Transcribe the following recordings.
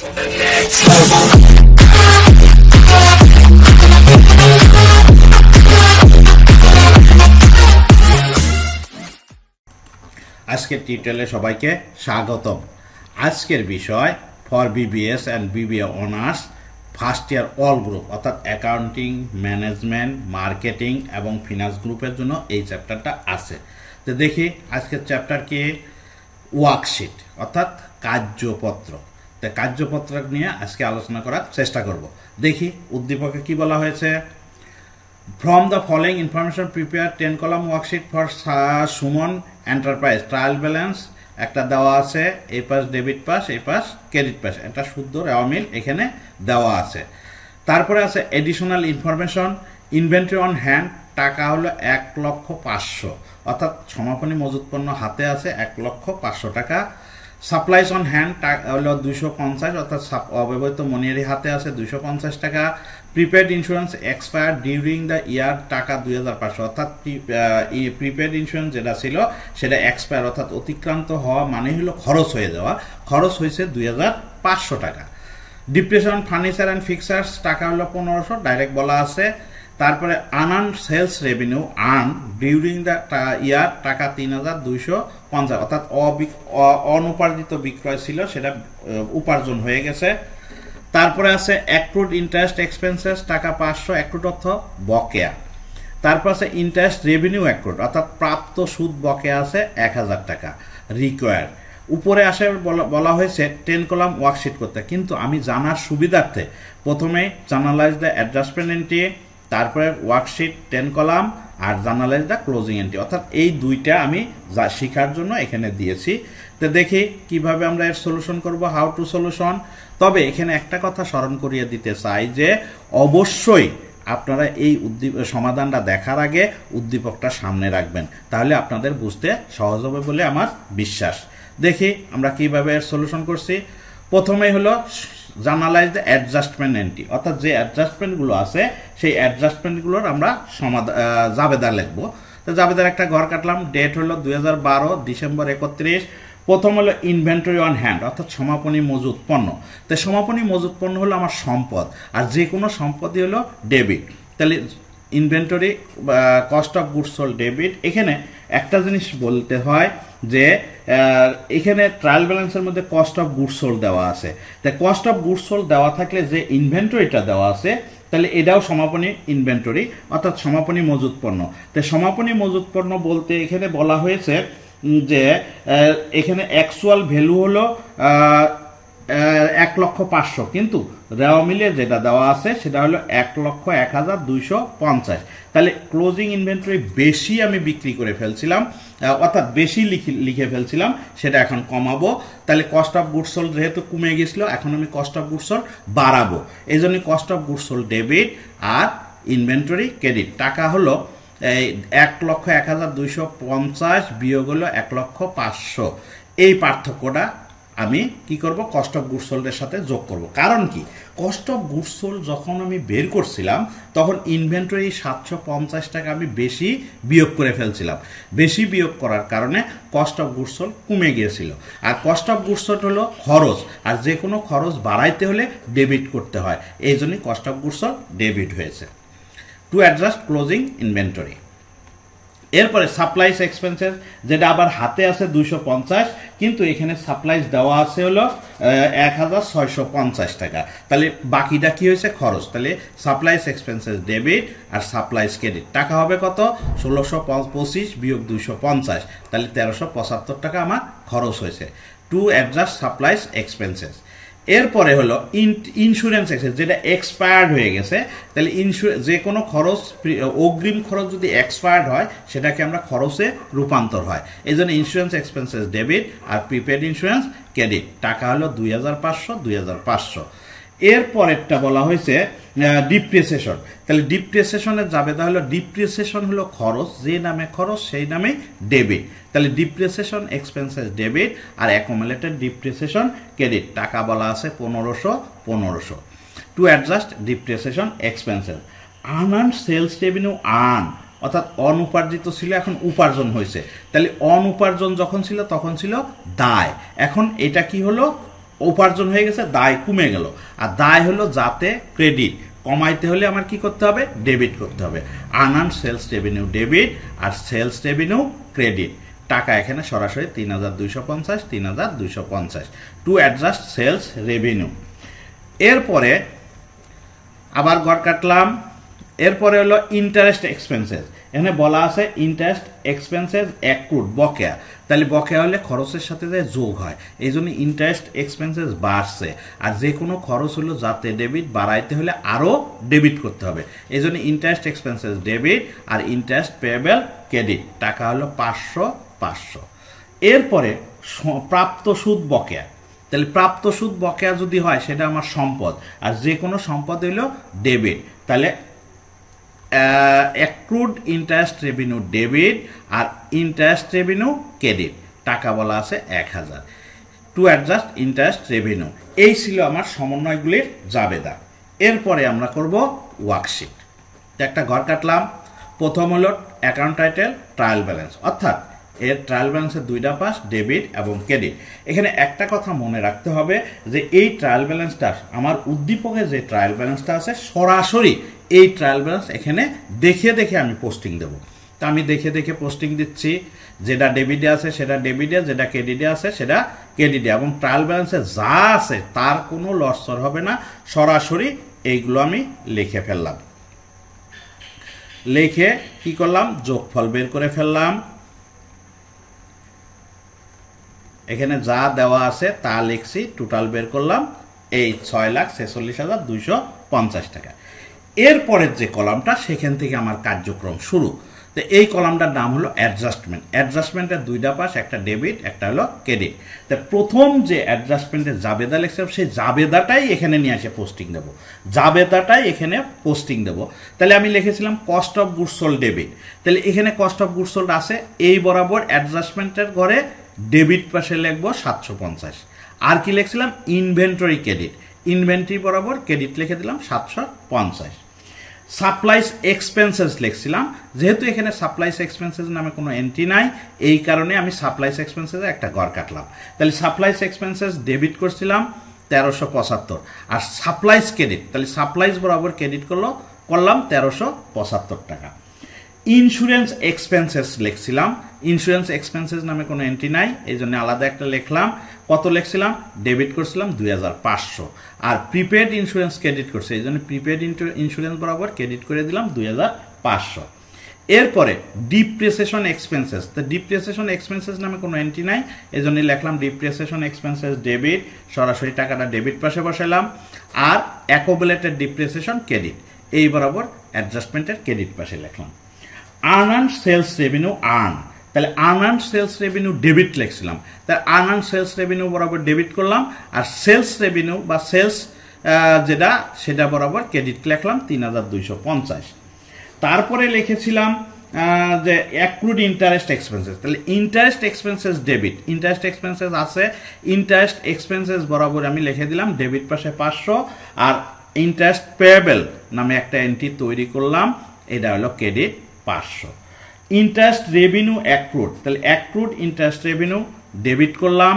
আজকের টিউটোরিয়ালে সবাইকে স্বাগতম আজকের বিষয় for BBS and BBA honours first year all group অর্থাৎ অ্যাকাউন্টিং ম্যানেজমেন্ট মার্কেটিং এবং ফিনান্স গ্রুপের জন্য এই চ্যাপ্টারটা আছে তো দেখি আজকের চ্যাপ্টার কি ওয়ার্কশিট অর্থাৎ কার্যপত্র তাই কার্যপত্রক নিয়ে আজকে আলোচনা করার চেষ্টা করব দেখি উদ্দীপকে কি বলা হয়েছে from the following information prepare ten column worksheet for Suman enterprise trial balance একটা দেওয়া আছে এই পাস ডেবিট পাস এই পাস ক্রেডিট পাস একটা শুদ্ধ রেওয়ামিল এখানে দেওয়া আছে তারপরে আছে additional information inventory on hand টাকা হলো এক লক্ষ পাঁচশো অর্থাৎ সমাপনী মজুতপন্ন হাতে আছে এক লক্ষ পাঁচশো টাকা সাপ্লাইস অন হ্যান্ড হলো দুশো পঞ্চাশ অর্থাৎ অব্যবহৃত মনিয়ারি হাতে আছে দুশো পঞ্চাশ টাকা prepaid insurance expire during the year টাকা দুই হাজার পাঁচশো অর্থাৎ প্রিপেড ইন্স্যুরেন্স যেটা ছিল সেটা এক্সপায়ার অর্থাৎ অতিক্রান্ত হওয়া মানে হলো খরচ হয়ে যাওয়া খরচ হয়েছে দুই হাজার পাঁচশো টাকা ডিপ্রেশন ফার্নিচার অ্যান্ড ফিক্সার্স টাকা হলো পনেরোশো ডাইরেক্ট বলা আছে তারপরে আনান sales revenue earned during the year টাকা তিন হাজার দুইশো পঞ্চাশ অর্থাৎ অনুপার্জিত বিক্রয় ছিল সেটা উপার্জন হয়ে গেছে তারপরে আছে অ্যাক্রুড ইন্টারেস্ট এক্সপেন্সেস টাকা পাঁচশো অ্যাক্রুড অর্থ বকেয়া তারপর আছে ইন্টারেস্ট রেভিনিউ অ্যাক্রুড অর্থাৎ প্রাপ্ত সুদ বকেয়া আছে এক হাজার টাকা রিকোয়ার উপরে আসে বলা হয়েছে টেন কলাম ওয়ার্কশিট করতে কিন্তু আমি জানার সুবিধার্থে প্রথমে জার্নালাইজ দ্য অ্যাডজাস্টমেন্ট এন্ট্রি তারপরে ওয়ার্কশিট টেন কলাম আর জার্নালাইজ দা ক্লোজিং এন্ট্রি অর্থাৎ এই দুইটা আমি যা শেখার জন্য এখানে দিয়েছি তো দেখি কিভাবে আমরা এর সলিউশন করব হাউ টু সলিউশন তবে এখানে একটা কথা স্মরণ করিয়ে দিতে চাই যে অবশ্যই আপনারা এই উদ্দীপ সমাধানটা দেখার আগে উদ্দীপকটা সামনে রাখবেন তাহলে আপনাদের বুঝতে সহজ হবে বলে আমার বিশ্বাস দেখি আমরা কিভাবে এর সলিউশন করছি প্রথমেই হলো জানালাইজ দ্য অ্যাডজাস্টমেন্ট এন্ট্রি অর্থাৎ যে অ্যাডজাস্টমেন্টগুলো আছে সেই অ্যাডজাস্টমেন্টগুলোর আমরা সমাধান জাবেদা লিখবো তো জাবেদার একটা ঘর কাটলাম ডেট হলো দুই ডিসেম্বর একত্রিশ প্রথম হলো ইনভেন্টরি অন হ্যান্ড অর্থাৎ সমাপনী মজুত পণ্য তো সমাপনী মজুত পণ্য হলো আমার সম্পদ আর যে কোনো সম্পদই হলো ডেবিট তাহলে ইনভেন্টরি কস্ট অফ গুডস হল ডেবিট এখানে একটা জিনিস বলতে হয় যে এখানে ট্রায়াল ব্যালেন্সের মধ্যে কস্ট অফ গুডস সোল দেওয়া আছে তাই কস্ট অফ গুডস সোল দেওয়া থাকলে যে ইনভেন্টরিটা দেওয়া আছে তাহলে এটাও সমাপনী ইনভেন্টরি অর্থাৎ সমাপনী মজুত পণ্য তাই সমাপনী মজুত পণ্য বলতে এখানে বলা হয়েছে যে এখানে অ্যাকচুয়াল ভ্যালু হলো এক লক্ষ পাঁচশো কিন্তু রেওয়া মিলে যেটা দেওয়া আছে সেটা হলো এক লক্ষ এক হাজার দুইশো পঞ্চাশ তাহলে ক্লোজিং ইনভেন্টরি বেশি আমি বিক্রি করে ফেলছিলাম অর্থাৎ বেশি লিখে লিখে ফেলছিলাম সেটা এখন কমাবো তাহলে কস্ট অফ গুডস যেহেতু কমে গেছিলো এখন আমি কস্ট অফ গুডস বাড়াবো এই জন্য কস্ট অফ গুডস ডেবিট আর ইনভেন্টরি ক্রেডিট টাকা হলো এই এক লক্ষ এক হাজার দুইশো পঞ্চাশ বিয়োগ হলো এক লক্ষ পাঁচশো এই পার্থক্যটা আমি কি করব কস্ট অফ গুডস সোল্ডের সাথে যোগ করব কারণ কি কস্ট অফ গুডস সোল্ড যখন আমি বের করছিলাম তখন ইনভেন্টরি সাতশো পঞ্চাশ টাকা আমি বেশি বিয়োগ করে ফেলছিলাম বেশি বিয়োগ করার কারণে কস্ট অফ গুডস সোল্ড কমে গিয়েছিল আর কস্ট অফ গুডস সোল্ড হলো খরচ আর যে কোনো খরচ বাড়াইতে হলে ডেবিট করতে হয় এই জন্যই cost of goods sold debit হয়েছে টু অ্যাডজাস্ট ক্লোজিং ইনভেন্টরি এরপরে সাপ্লাইস এক্সপেন্সেস যেটা আবার হাতে আছে দুশো পঞ্চাশ কিন্তু এখানে সাপ্লাইস দেওয়া আছে হলো এক হাজার ছয়শো পঞ্চাশ টাকা তাহলে বাকিটা কি হয়েছে খরচ তাহলে সাপ্লাইস এক্সপেন্সেস ডেবিট আর সাপ্লাইস ক্রেডিট টাকা হবে কত ষোলোশো পঁচিশ বিয়োগ দুশো পঞ্চাশ তাহলে তেরোশো পঁচাত্তর টাকা আমার খরচ হয়েছে টু অ্যাডজাস্ট সাপ্লাইস এক্সপেন্সেস এরপরে হলো ইন্স্যুরেন্স এক্সেস যেটা এক্সপায়ার্ড হয়ে গেছে তাহলে ইন্স্যুরেন্স যে কোনো খরচ অগ্রিম খরচ যদি এক্সপায়ার্ড হয় সেটাকে আমরা খরচে রূপান্তর হয় এই জন্য ইন্স্যুরেন্স এক্সপেন্সেস ডেবিট আর প্রিপেড ইন্স্যুরেন্স ক্রেডিট টাকা হলো দুই হাজার পাঁচশো দুই হাজার পাঁচশো এর পরেরটা বলা হয়েছে ডিপ্রেসেশন তাহলে ডিপ্রেসেশনে যাবে তাহলে ডিপ্রেসেশন হলো খরচ যে নামে খরচ সেই নামে ডেবিট তাহলে ডিপ্রেসেশন এক্সপেন্সেস ডেবিট আর অ্যাকোমোলেটেড ডিপ্রেসেশন ক্রেডিট টাকা বলা আছে পনেরোশো পনেরোশো to adjust depreciation expenses earned sales revenue earned অর্থাৎ অনুপার্জিত ছিল এখন উপার্জন হয়েছে তাহলে অনুপার্জন যখন ছিল তখন ছিল দায় এখন এটা কি হলো উপার্জন হয়ে গেছে দায় কমে গেল আর দায় হলো যাতে ক্রেডিট কমাইতে হলে আমার কি করতে হবে ডেবিট করতে হবে আনান সেলস রেভিনিউ ডেবিট আর সেলস রেভিনিউ ক্রেডিট টাকা এখানে সরাসরি তিন হাজার দুইশো পঞ্চাশ তিন হাজার দুইশো পঞ্চাশ টু অ্যাডজাস্ট সেলস রেভিনিউ এরপরে আবার গড় কাটলাম এরপরে হলো ইন্টারেস্ট এক্সপেন্সেস এখানে বলা আছে ইন্টারেস্ট এক্সপেন্সেস অ্যাক্রুড বকেয়া তাহলে বকেয়া হলে খরচের সাথে যে যোগ হয় এই জন্য ইন্টারেস্ট এক্সপেন্সেস বাড়ছে আর যে কোনো খরচ হলো যাতে ডেবিট বাড়াইতে হলে আরও ডেবিট করতে হবে এই জন্য ইন্টারেস্ট এক্সপেন্সেস ডেবিট আর ইন্টারেস্ট পেয়েবেল ক্রেডিট টাকা হলো পাঁচশো পাঁচশো এরপরে প্রাপ্ত সুদ বকেয়া তাহলে প্রাপ্ত সুদ বকেয়া যদি হয় সেটা আমার সম্পদ আর যে কোনো সম্পদ হলো ডেবিট তাহলে অ্যাক্রুড ইন্টারেস্ট রেভিনিউ ডেবিট আর ইন্টারেস্ট রেভিনিউ ক্রেডিট টাকা বলা আছে এক হাজার টু অ্যাডজাস্ট ইন্টারেস্ট রেভিনিউ এই ছিল আমার সমন্বয়গুলির জাবেদা এরপরে আমরা করব ওয়ার্কশিট একটা ঘর কাটলাম প্রথম হলো অ্যাকাউন্ট টাইটেল ট্রায়াল ব্যালেন্স অর্থাৎ এর ট্রায়াল ব্যালেন্সের দুইটা পাস ডেবিট এবং ক্রেডিট এখানে একটা কথা মনে রাখতে হবে যে এই ট্রায়াল ব্যালেন্সটা আমার উদ্দীপকের যে ট্রায়াল ব্যালেন্সটা আছে সরাসরি এই ট্রায়াল ব্যালেন্স এখানে দেখে দেখে আমি পোস্টিং দেবো তা আমি দেখে দেখে পোস্টিং দিচ্ছি যেটা ডেবিটে আছে সেটা ডেবিটে যেটা ক্রেডিটে আছে সেটা ক্রেডিটে এবং ট্রায়াল ব্যালেন্সে যা আছে তার কোনো লসর হবে না সরাসরি এইগুলো আমি লিখে ফেললাম লিখে কি করলাম যোগফল বের করে ফেললাম এখানে যা দেওয়া আছে তা লিখছি টোটাল বের করলাম এই ছয় লাখ ছেচল্লিশ হাজার দুইশো পঞ্চাশ টাকা এরপরের যে কলামটা সেখান থেকে আমার কার্যক্রম শুরু তো এই কলামটার নাম হলো অ্যাডজাস্টমেন্ট অ্যাডজাস্টমেন্টের দুইটা পাশ একটা ডেবিট একটা হলো ক্রেডিট তো প্রথম যে অ্যাডজাস্টমেন্টে জাবেদা লিখছিলাম সেই জাবেদাটাই এখানে নিয়ে এসে পোস্টিং দেব জাবেদাটাই এখানে পোস্টিং দেব তাহলে আমি লিখেছিলাম কস্ট অফ গুডসোল ডেবিট তাহলে এখানে কস্ট অফ গুডসোল আছে এই বরাবর অ্যাডজাস্টমেন্টের ঘরে ডেবিট পাশে লিখব সাতশো পঞ্চাশ আর কি লিখছিলাম ইনভেন্টরি ক্রেডিট ইনভেন্টরি বরাবর ক্রেডিট লিখে দিলাম সাতশো পঞ্চাশ সাপ্লাইস এক্সপেন্সেস লিখছিলাম যেহেতু এখানে সাপ্লাইস এক্সপেন্সেস নামে কোনো এন্ট্রি নাই এই কারণে আমি সাপ্লাইস এক্সপেন্সেসে একটা গড় কাটলাম তাহলে সাপ্লাইস এক্সপেন্সেস ডেবিট করছিলাম তেরোশো পঁচাত্তর আর সাপ্লাইস ক্রেডিট তাহলে সাপ্লাইস বরাবর ক্রেডিট করলো করলাম তেরোশো পঁচাত্তর টাকা ইন্স্যুরেন্স এক্সপেন্সেস লিখছিলাম ইন্স্যুরেন্স এক্সপেন্সেস নামে কোনো এন্ট্রি নাই এই জন্য আলাদা একটা লিখলাম কত লিখছিলাম ডেবিট করছিলাম দুই আর প্রিপেড ইন্স্যুরেন্স ক্রেডিট করছে এই জন্য প্রিপেড ইন্স্যুরেন্স বরাবর ক্রেডিট করে দিলাম দুই এরপরে ডিপ্রেসেশন এক্সপেন্সেস তো ডিপ্রেসেশন এক্সপেন্সেস নামে কোনো এন্ট্রি নাই এই জন্যই লিখলাম ডিপ্রেসেশন এক্সপেন্সেস ডেবিট সরাসরি টাকাটা ডেবিট পাশে বসালাম আর অ্যাকোবুলেটেড ডিপ্রেসেশন ক্রেডিট এই বরাবর অ্যাডজাস্টমেন্টের ক্রেডিট পাশে লিখলাম আর্ন সেলস রেভিনিউ আর্ন তাহলে আর্ন সেলস রেভিনিউ ডেবিট লিখছিলাম তাহলে আর্ন সেলস রেভিনিউ বরাবর ডেবিট করলাম আর সেলস রেভিনিউ বা সেলস যেটা সেটা বরাবর ক্রেডিট লিখলাম তিন হাজার দুইশো পঞ্চাশ তারপরে লিখেছিলাম যে অ্যাক্রুড ইন্টারেস্ট এক্সপেন্সেস তাহলে interest expenses debit interest expenses আছে ইন্টারেস্ট এক্সপেন্সেস বরাবর আমি লিখে দিলাম ডেবিট পাশে পাঁচশো আর ইন্টারেস্ট পেয়েবেল নামে একটা এন্ট্রি তৈরি করলাম এটা হলো ক্রেডিট পাঁচশো ইন্টারেস্ট রেভিনিউ এক ক্রোড তাহলে এক ক্রোড ইন্টারেস্ট রেভিনিউ ডেবিট করলাম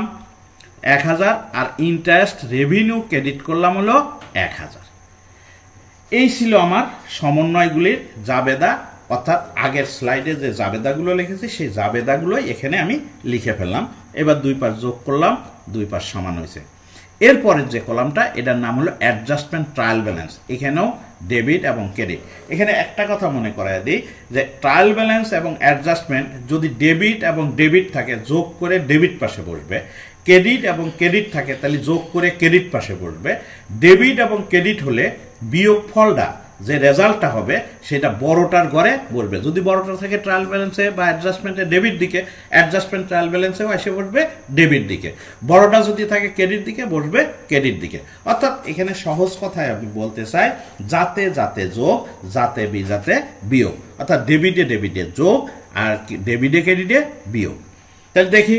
এক হাজার আর ইন্টারেস্ট রেভিনিউ ক্রেডিট করলাম হলো এক হাজার এই ছিল আমার সমন্বয়গুলির জাবেদা অর্থাৎ আগের স্লাইডে যে জাবেদাগুলো লিখেছি সেই জাবেদাগুলোই এখানে আমি লিখে ফেললাম এবার দুই পাশ যোগ করলাম দুই পাশ সমান হয়েছে এরপরের যে কলামটা এটার নাম হলো অ্যাডজাস্টমেন্ট ট্রায়াল ব্যালেন্স এখানেও ডেবিট এবং ক্রেডিট এখানে একটা কথা মনে করা দিই যে ট্রায়াল ব্যালেন্স এবং অ্যাডজাস্টমেন্ট যদি ডেবিট এবং ডেবিট থাকে যোগ করে ডেবিট পাশে বসবে ক্রেডিট এবং ক্রেডিট থাকে তাহলে যোগ করে ক্রেডিট পাশে বসবে ডেবিট এবং ক্রেডিট হলে বিয়োগ ফলটা যে রেজাল্টটা হবে সেটা বড়টার ঘরে বসবে যদি বড়টা থাকে ট্রায়াল ব্যালেন্সে বা অ্যাডজাস্টমেন্টে ডেবিট দিকে অ্যাডজাস্টমেন্ট ট্রায়াল ব্যালেন্সেও এসে বসবে ডেবিট দিকে বড়টা যদি থাকে ক্রেডিট দিকে বসবে ক্রেডিট দিকে অর্থাৎ এখানে সহজ কথায় আমি বলতে চাই যাতে যাতে যোগ যাতে বিজাতে বিয়োগ অর্থাৎ ডেবিটে ডেবিটে যোগ আর ডেবিটে ক্রেডিটে বিয়োগ তাহলে দেখি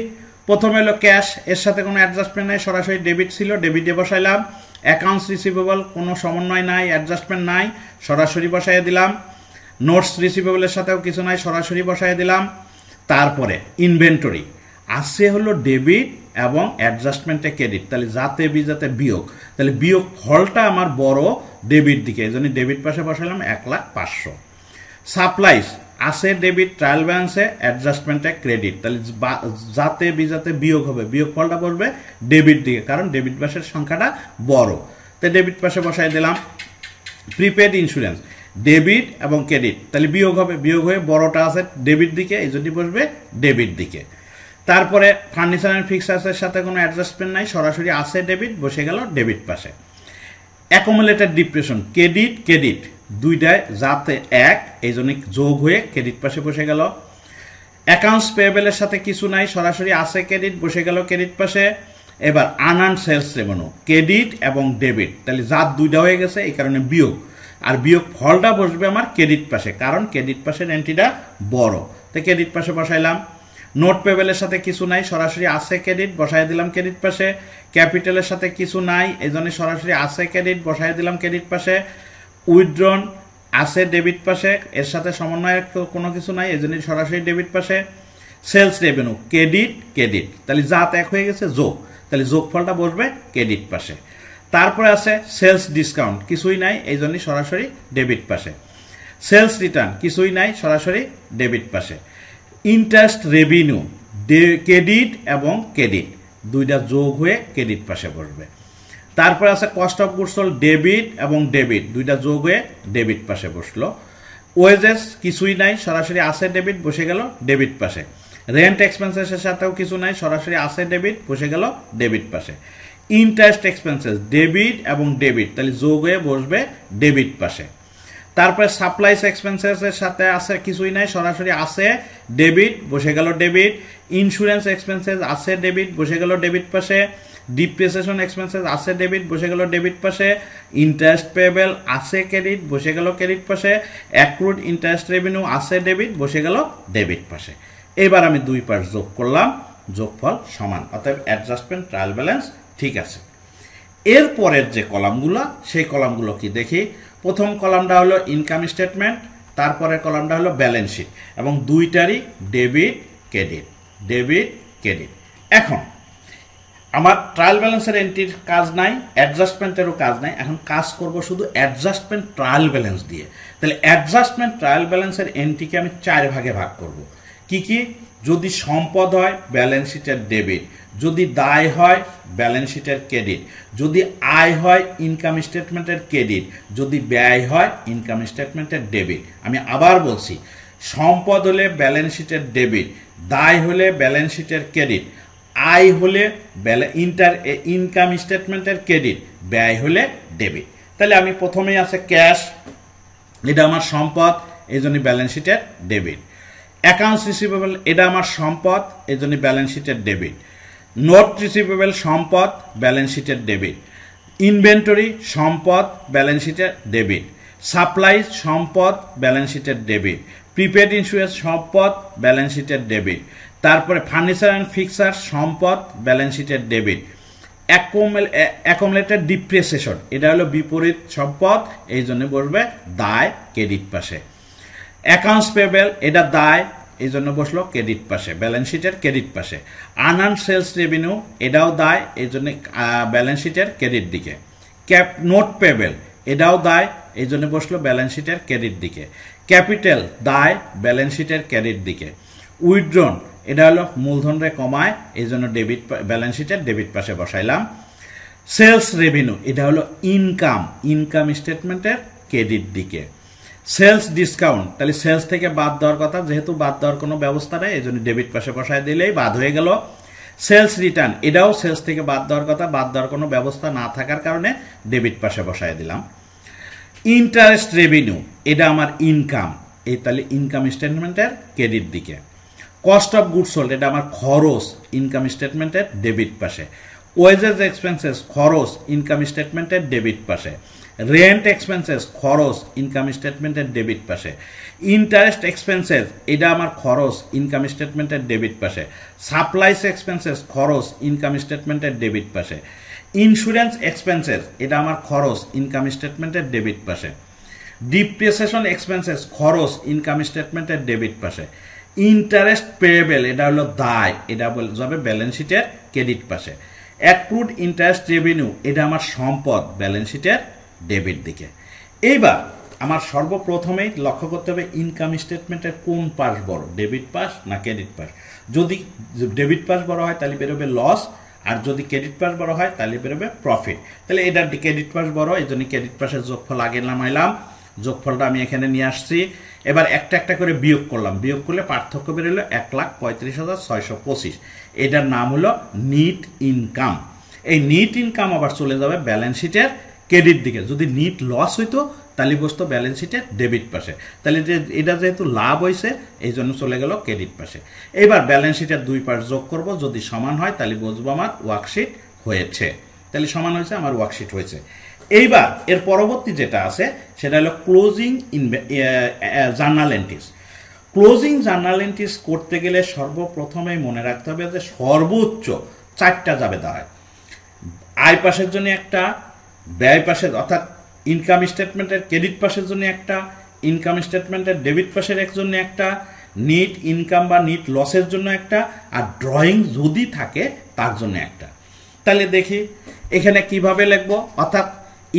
প্রথমে এলো ক্যাশ এর সাথে কোনো অ্যাডজাস্টমেন্ট নাই সরাসরি ডেবিট ছিল ডেবিটে বসাইলাম অ্যাকাউন্টস রিসিভেবল কোনো সমন্বয় নাই অ্যাডজাস্টমেন্ট নাই সরাসরি বসাই দিলাম নোটস রিসিভেবলের সাথেও কিছু নাই সরাসরি বসাই দিলাম তারপরে ইনভেন্টরি আছে হলো ডেবিট এবং অ্যাডজাস্টমেন্টে ক্রেডিট তাহলে যাতে বিজাতে বিয়োগ তাহলে বিয়োগ ফলটা আমার বড় ডেবিট দিকে এই জন্য ডেবিট পাশে বসালাম এক লাখ পাঁচশো সাপ্লাইস আছে ডেবিট ট্রায়াল ব্যালেন্সে অ্যাডজাস্টমেন্টে ক্রেডিট তাহলে যাতে বিজাতে বিয়োগ হবে বিয়োগ ফলটা পড়বে ডেবিট দিকে কারণ ডেবিট পাশের সংখ্যাটা বড় তো ডেবিট পাশে বসাই দিলাম প্রিপেড ইন্স্যুরেন্স ডেবিট এবং ক্রেডিট তাহলে বিয়োগ হবে বিয়োগ হয়ে বড়টা আছে ডেবিট দিকে এই জন্যই বসবে ডেবিট দিকে তারপরে ফার্নিচার অ্যান্ড ফিক্সার্সের সাথে কোনো অ্যাডজাস্টমেন্ট নাই সরাসরি আছে ডেবিট বসে গেল ডেবিট পাশে অ্যাকোমুলেটেড ডিপ্রেশন ক্রেডিট ক্রেডিট দুইটায় যাতে এক এই জন্য যোগ হয়ে ক্রেডিট পাশে বসে গেল অ্যাকাউন্টস পেয়েবেলের সাথে কিছু নাই সরাসরি আছে ক্রেডিট বসে গেল ক্রেডিট পাশে এবার আনান সেলস রেভিনিউ ক্রেডিট এবং ডেবিট তাহলে জাত দুইটা হয়ে গেছে এই কারণে বিয়োগ আর বিয়োগ ফলটা বসবে আমার ক্রেডিট পাশে কারণ ক্রেডিট পাশের এন্ট্রিটা বড় তো ক্রেডিট পাশে বসাইলাম নোট পেবেলের সাথে কিছু নাই সরাসরি আছে ক্রেডিট বসাই দিলাম ক্রেডিট পাশে ক্যাপিটালের সাথে কিছু নাই এই জন্য সরাসরি আছে ক্রেডিট বসাই দিলাম ক্রেডিট পাশে উইথড্রন আছে ডেবিট পাশে এর সাথে সমন্বয় কোনো কিছু নাই এই সরাসরি ডেবিট পাশে সেলস রেভিনিউ ক্রেডিট ক্রেডিট তাহলে জাত এক হয়ে গেছে যোগ তাহলে যোগফলটা বসবে ক্রেডিট পাশে তারপরে আছে সেলস ডিসকাউন্ট কিছুই নাই এই জন্যই সরাসরি ডেবিট পাশে সেলস রিটার্ন কিছুই নাই সরাসরি ডেবিট পাশে ইন্টারেস্ট রেভিনিউ ক্রেডিট এবং ক্রেডিট দুইটা যোগ হয়ে ক্রেডিট পাশে বসবে তারপরে আছে কস্ট অফ গুডস হল ডেবিট এবং ডেবিট দুইটা যোগ হয়ে ডেবিট পাশে বসলো ওয়েজেস কিছুই নাই সরাসরি আছে ডেবিট বসে গেল ডেবিট পাশে রেন্ট এক্সপেন্সেসের সাথেও কিছু নাই সরাসরি আছে ডেবিট বসে গেল ডেবিট পাশে ইন্টারেস্ট এক্সপেন্সেস ডেবিট এবং ডেবিট তাহলে যোগ হয়ে বসবে ডেবিট পাশে তারপরে সাপ্লাইস এক্সপেন্সেসের সাথে আছে কিছুই নাই সরাসরি আছে ডেবিট বসে গেল ডেবিট ইন্স্যুরেন্স এক্সপেন্সেস আছে ডেবিট বসে গেল ডেবিট পাশে ডিপ্রিসিয়েশন এক্সপেন্সেস আছে ডেবিট বসে গেল ডেবিট পাশে ইন্টারেস্ট পেয়েবেল আছে ক্রেডিট বসে গেল ক্রেডিট পাশে অ্যাক্রুড ইন্টারেস্ট রেভিনিউ আছে ডেবিট বসে গেল ডেবিট পাশে এবার আমি দুই পাশ যোগ করলাম যোগফল সমান অতএব অ্যাডজাস্টমেন্ট ট্রায়াল ব্যালেন্স ঠিক আছে এরপরের যে কলামগুলো সেই কলামগুলো কি দেখি প্রথম কলামটা হলো ইনকাম স্টেটমেন্ট তারপরের কলামটা হলো ব্যালেন্স শিট এবং দুইটারই ডেবিট ক্রেডিট ডেবিট ক্রেডিট এখন আমার ট্রায়াল ব্যালেন্সের এন্ট্রির কাজ নাই অ্যাডজাস্টমেন্টেরও কাজ নাই এখন কাজ করব শুধু অ্যাডজাস্টমেন্ট ট্রায়াল ব্যালেন্স দিয়ে তাহলে অ্যাডজাস্টমেন্ট ট্রায়াল ব্যালেন্সের এন্ট্রিকে আমি চার ভাগে ভাগ করব কি কি যদি সম্পদ হয় ব্যালেন্স শিটের ডেবিট যদি দায় হয় ব্যালেন্স শিটের ক্রেডিট যদি আয় হয় ইনকাম স্টেটমেন্টের ক্রেডিট যদি ব্যয় হয় ইনকাম স্টেটমেন্টের ডেবিট আমি আবার বলছি সম্পদ হলে ব্যালেন্স শিটের ডেবিট দায় হলে ব্যালেন্স শিটের ক্রেডিট আয় হলে ইন্টার ইনকাম স্টেটমেন্টের ক্রেডিট ব্যয় হলে ডেবিট তাহলে আমি প্রথমেই আছে ক্যাশ এটা আমার সম্পদ এই জন্য ব্যালেন্স শিটের ডেবিট অ্যাকাউন্টস রিসিভেবল এটা আমার সম্পদ এই জন্য ব্যালেন্স শিটের ডেবিট নোট রিসিভেবল সম্পদ ব্যালেন্স শিটের ডেবিট ইনভেন্টরি সম্পদ ব্যালেন্স শিটের ডেবিট সাপ্লাই সম্পদ ব্যালেন্স শিটের ডেবিট প্রিপেড ইন্স্যুরেন্স সম্পদ ব্যালেন্স শিটের ডেবিট তারপরে ফার্নিচার অ্যান্ড ফিক্সার সম্পদ ব্যালেন্স শিটের ডেবিট অ্যাকোমলেটার ডিপ্রেসেশন এটা হলো বিপরীত সম্পদ এই জন্য বসবে দায় ক্রেডিট পাশে অ্যাকাউন্টস পেবেল এটা দায় এই জন্য বসলো ক্রেডিট পাশে ব্যালেন্স শিটের ক্রেডিট পাশে আনান সেলস রেভিনিউ এটাও দায় এই জন্য ব্যালেন্স শিটের ক্রেডিট দিকে ক্যাপ নোট পেবেল এটাও দায় এই জন্য বসলো ব্যালেন্স শিটের ক্রেডিট দিকে ক্যাপিটাল দায় ব্যালেন্স শিটের ক্রেডিট দিকে উইথড্রন এটা হলো মূলধনরে কমায় এই জন্য ডেবিট ব্যালেন্স শিটের ডেবিট পাশে বসাইলাম সেলস রেভিনিউ এটা হলো ইনকাম ইনকাম স্টেটমেন্টের ক্রেডিট দিকে সেলস ডিসকাউন্ট তাহলে সেলস থেকে বাদ দেওয়ার কথা যেহেতু বাদ দেওয়ার কোনো ব্যবস্থা নেই এই জন্য ডেবিট পাশে বসাই দিলেই বাদ হয়ে গেল সেলস রিটার্ন এটাও সেলস থেকে বাদ দেওয়ার কথা বাদ দেওয়ার কোনো ব্যবস্থা না থাকার কারণে ডেবিট পাশে বসাই দিলাম ইন্টারেস্ট রেভিনিউ এটা আমার ইনকাম এই তাহলে ইনকাম স্টেটমেন্টের ক্রেডিট দিকে কস্ট অফ গুডস সোল্ড এটা আমার খরচ ইনকাম স্টেটমেন্টের ডেবিট পাশে ওয়েজেস এক্সপেন্সেস খরচ ইনকাম স্টেটমেন্টের ডেবিট পাশে রেন্ট এক্সপেন্সেস খরচ ইনকাম স্টেটমেন্টের ডেবিট পাশে ইন্টারেস্ট এক্সপেন্সেস এটা আমার খরচ ইনকাম স্টেটমেন্টের ডেবিট পাশে সাপ্লাইস এক্সপেন্সেস খরচ ইনকাম স্টেটমেন্টের ডেবিট পাশে ইন্স্যুরেন্স এক্সপেন্সেস এটা আমার খরচ ইনকাম স্টেটমেন্টের ডেবিট পাশে ডিপ্রেসেশন এক্সপেন্সেস খরচ ইনকাম স্টেটমেন্টের ডেবিট পাশে ইন্টারেস্ট পেয়েবেল এটা হলো দায় এটা যাবে ব্যালেন্স শিটের ক্রেডিট পাশে অ্যাক্রুড ইন্টারেস্ট রেভিনিউ এটা আমার সম্পদ ব্যালেন্স শিটের ডেবিট দিকে এইবার আমার সর্বপ্রথমেই লক্ষ্য করতে হবে ইনকাম স্টেটমেন্টের কোন পাস বড় ডেবিট পাস না ক্রেডিট পাস যদি ডেবিট পাস বড় হয় তাহলে বেরোবে লস আর যদি ক্রেডিট পাস বড় হয় তাহলে বেরোবে প্রফিট তাহলে এটা ক্রেডিট পাস বড় এই জন্য ক্রেডিট পাসের যোগফল আগে নামাইলাম যোগফলটা আমি এখানে নিয়ে আসছি এবার একটা একটা করে বিয়োগ করলাম বিয়োগ করলে পার্থক্য বেরোলো এক লাখ পঁয়ত্রিশ হাজার ছয়শো পঁচিশ এটার নাম হলো নিট ইনকাম এই নিট ইনকাম আবার চলে যাবে ব্যালেন্স শিটের ক্রেডিট দিকে যদি নিট লস হইতো তাহলে বসতো ব্যালেন্স শিটের ডেবিট পাশে তাহলে যে এটা যেহেতু লাভ হয়েছে এই জন্য চলে গেল ক্রেডিট পাশে এবার ব্যালেন্স শিটের দুই পাশ যোগ করব যদি সমান হয় তাহলে বুঝবো আমার ওয়ার্কশিট হয়েছে তাহলে সমান হয়েছে আমার ওয়ার্কশিট হয়েছে এইবার এর পরবর্তী যেটা আছে সেটা হলো closing journal entries closing journal entries করতে গেলে সর্বপ্রথমেই মনে রাখতে হবে যে সর্বোচ্চ চারটা যাবে দাঁড়ায় আয় পাশের জন্য একটা ব্যয় পাশের অর্থাৎ ইনকাম স্টেটমেন্টের ক্রেডিট পাশের জন্য একটা ইনকাম স্টেটমেন্টের ডেবিট পাশের এক জন্য একটা নিট ইনকাম বা নিট লসের জন্য একটা আর ড্রয়িং যদি থাকে তার জন্য একটা তাহলে দেখি এখানে কিভাবে লিখবো অর্থাৎ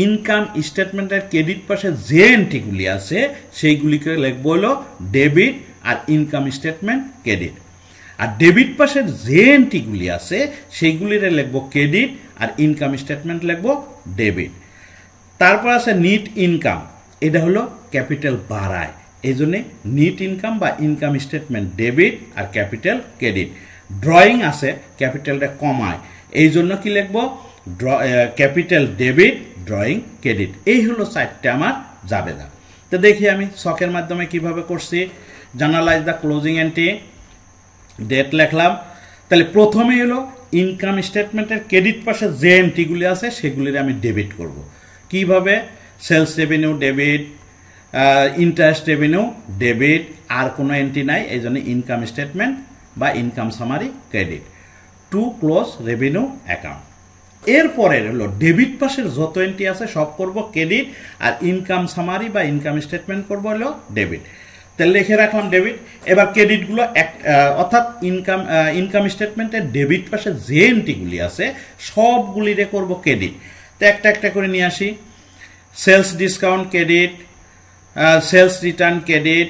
ইনকাম স্টেটমেন্টের ক্রেডিট পাশে যে এন্ট্রিগুলি আছে সেইগুলিকে লিখবো হলো ডেবিট আর ইনকাম স্টেটমেন্ট ক্রেডিট আর ডেবিট পাশের যে এন্ট্রিগুলি আছে সেইগুলিরে লিখবো ক্রেডিট আর ইনকাম স্টেটমেন্ট লিখবো ডেবিট তারপর আছে নিট ইনকাম এটা হলো ক্যাপিটাল বাড়ায় এই জন্যে নিট ইনকাম বা ইনকাম স্টেটমেন্ট ডেবিট আর ক্যাপিটাল ক্রেডিট ড্রয়িং আছে ক্যাপিটালটা কমায় এই জন্য কি লিখবো draw capital debit drawing credit এই হলো চারটে আমার জাবেদা তো দেখি আমি শখের মাধ্যমে কিভাবে করছি journalize the closing entry date লেখলাম তাহলে প্রথমেই হলো ইনকাম স্টেটমেন্টের ক্রেডিট পাশে যে এন্ট্রিগুলি আছে সেগুলির আমি ডেবিট করব। কিভাবে sales revenue debit interest revenue debit আর কোনো এন্ট্রি নাই এই জন্য ইনকাম স্টেটমেন্ট বা income summary credit to close revenue account এরপরে হলো ডেবিট পাশের যত এন্ট্রি আছে সব করব ক্রেডিট আর ইনকাম সামারি বা ইনকাম স্টেটমেন্ট করব হলো ডেবিট তাহলে লিখে রাখলাম ডেবিট এবার ক্রেডিটগুলো এক অর্থাৎ ইনকাম ইনকাম স্টেটমেন্টের ডেবিট পাশে যে এন্ট্রিগুলি আছে সবগুলিরে করব ক্রেডিট তো একটা একটা করে নিয়ে আসি sales discount credit sales return credit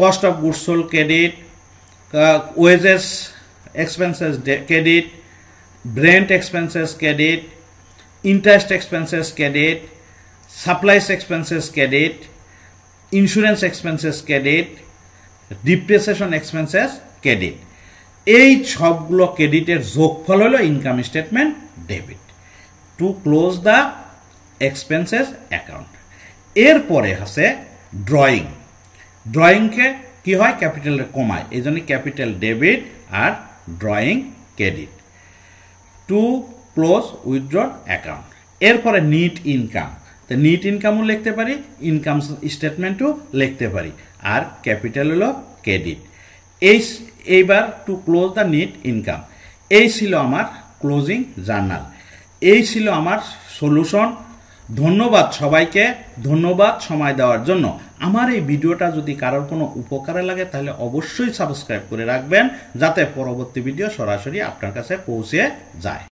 cost of goods sold credit wages expenses credit rent expenses credit, interest expenses credit, supplies expenses credit, insurance expenses credit, depreciation expenses credit. এই সবগুলো ক্রেডিটের যোগফল হলো income statement debit to close the expenses account এরপরে আছে drawing ড্রয়িংকে কি হয় ক্যাপিটালে কমায় এই জন্য ক্যাপিটাল ডেবিট আর drawing credit to close withdraw account এরপরে নিট ইনকাম তো নিট ইনকামও লিখতে পারি ইনকাম স্টেটমেন্টও লিখতে পারি আর ক্যাপিটাল হলো ক্রেডিট এই এইবার to close the net income এই ছিল আমার ক্লোজিং জার্নাল এই ছিল আমার সলিউশন ধন্যবাদ সবাইকে ধন্যবাদ সময় দেওয়ার জন্য আমার এই ভিডিওটা যদি কারোর কোনো উপকারে লাগে তাহলে অবশ্যই সাবস্ক্রাইব করে রাখবেন যাতে পরবর্তী ভিডিও সরাসরি আপনার কাছে পৌঁছে যায়